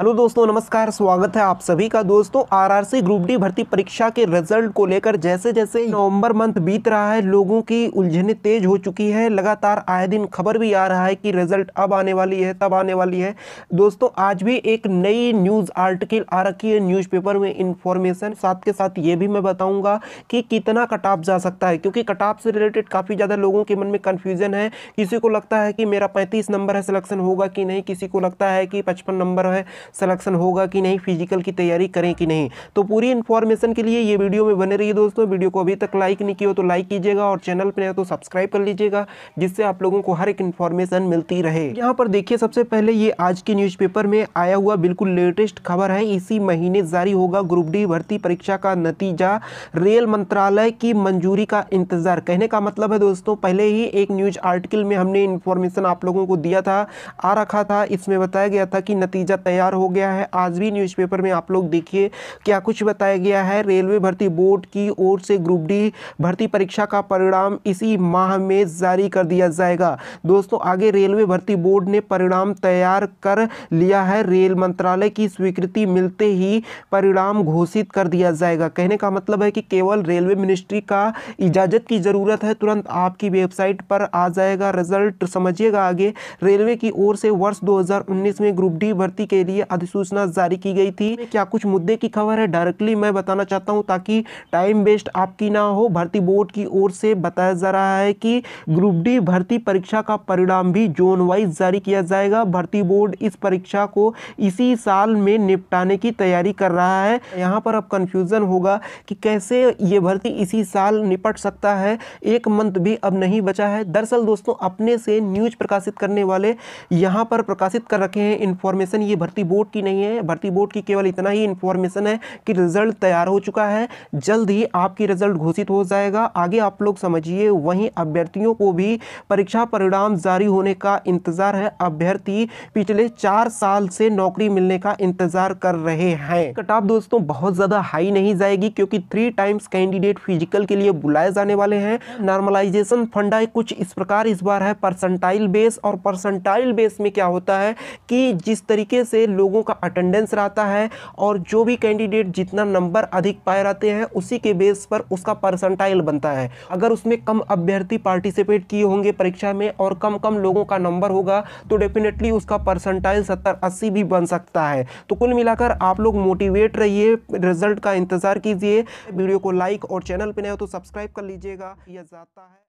hello दोस्तों नमस्कार स्वागत है आप सभी का दोस्तों आरआरसी ग्रुप डी भर्ती परीक्षा के रिजल्ट को लेकर जैसे जैसे नवंबर मंथ बीत रहा है लोगों की उलझने तेज हो चुकी है लगातार आए दिन खबर भी आ रहा है कि रिजल्ट अब आने वाली है तब आने वाली है दोस्तों आज भी एक नई न्यूज़ आर्टिकल आ रखी है न्यूज़पेपर में इन्फॉर्मेशन साथ के साथ ये भी मैं बताऊँगा कि कितना कटाप जा सकता है क्योंकि कटाप से रिलेटेड काफ़ी ज़्यादा लोगों के मन में कन्फ्यूज़न है किसी को लगता है कि मेरा पैंतीस नंबर है सिलेक्शन होगा कि नहीं किसी को लगता है कि पचपन नंबर है सलेक्शन होगा कि नहीं फिजिकल की तैयारी करें कि नहीं तो पूरी इन्फॉर्मेशन के लिए ये वीडियो में बने रही दोस्तों वीडियो को अभी तक लाइक नहीं किया तो लाइक कीजिएगा और चैनल पर तो सब्सक्राइब कर लीजिएगा जिससे आप लोगों को हर एक इन्फॉर्मेशन मिलती रहे यहाँ पर देखिए सबसे पहले ये आज के न्यूज़पेपर में आया हुआ बिल्कुल लेटेस्ट खबर है इसी महीने जारी होगा ग्रुप डी भर्ती परीक्षा का नतीजा रेल मंत्रालय की मंजूरी का इंतजार कहने का मतलब है दोस्तों पहले ही एक न्यूज आर्टिकल में हमने इन्फॉर्मेशन आप लोगों को दिया था आ रखा था इसमें बताया गया था कि नतीजा तैयार हो गया है आज भी न्यूज़पेपर में आप लोग देखिए क्या कुछ बताया गया है रेलवे भर्ती बोर्ड की ओर से ग्रुप डी भर्ती परीक्षा का परिणाम इसी माह में जारी कर दिया जाएगा दोस्तों आगे रेलवे भर्ती बोर्ड ने परिणाम तैयार कर लिया है रेल मंत्रालय की स्वीकृति मिलते ही परिणाम घोषित कर दिया जाएगा कहने का मतलब है कि केवल रेलवे मिनिस्ट्री का इजाज़त की ज़रूरत है तुरंत आपकी वेबसाइट पर आ जाएगा रिजल्ट समझिएगा आगे रेलवे की ओर से वर्ष 2019 में ग्रुप डी भर्ती के लिए अधिसूचना जारी की गई थी क्या कुछ मुद्दे की खबर है डायरेक्टली मैं बताना चाहता हूँ ताकि टाइम वेस्ट आपकी ना हो भर्ती बोर्ड की ओर से बताया जा रहा है कि ग्रुप डी भर्ती परीक्षा का परिणाम भी जोन वाइज जारी किया जाएगा भर्ती बोर्ड इस परीक्षा को इसी साल में निपटाने की तैयारी कर रहा है यहाँ पर अब कन्फ्यूज़न होगा कि कैसे ये भर्ती इसी साल निपट सकता है एक मंथ भी अब नहीं बचा है दरअसल दोस्तों अपने से न्यूज प्रकाशित करने वाले यहाँ पर प्रकाशित कर रखे हैं इन्फॉर्मेशन ये भर्ती बोर्ड बोर्ड की नहीं है भर्ती बोर्ड की केवल इतना ही इन्फॉर्मेशन है कि रिजल्ट तैयार हो चुका है जल्द ही आपकी रिजल्ट घोषित हो जाएगा आगे आप लोग समझिए वहीं अभ्यर्थियों को भी परीक्षा परिणाम जारी होने का इंतजार है अभ्यर्थी पिछले चार साल से नौकरी मिलने का इंतजार कर रहे हैं कट ऑफ दोस्तों बहुत ज़्यादा हाई नहीं जाएगी क्योंकि थ्री टाइम्स कैंडिडेट फिजिकल के लिए बुलाए जाने वाले हैं नॉर्मलाइजेशन फंडा कुछ इस प्रकार इस बार है परसेंटाइल बेस और परसेंटाइल बेस में क्या होता है कि जिस तरीके से लोगों का अटेंडेंस रहता है और जो भी कैंडिडेट जितना नंबर अधिक पाए रहते हैं उसी के बेस पर उसका परसेंटाइल बनता है अगर उसमें कम अभ्यर्थी पार्टिसिपेट किए होंगे परीक्षा में और कम कम लोगों का नंबर होगा तो डेफिनेटली उसका परसेंटाइल सत्तर अस्सी भी बन सकता है तो कुल मिलाकर आप लोग मोटिवेट रहिए रिजल्ट का इंतज़ार कीजिए वीडियो को लाइक और चैनल पर नए हो तो सब्सक्राइब कर लीजिएगा यह जाता है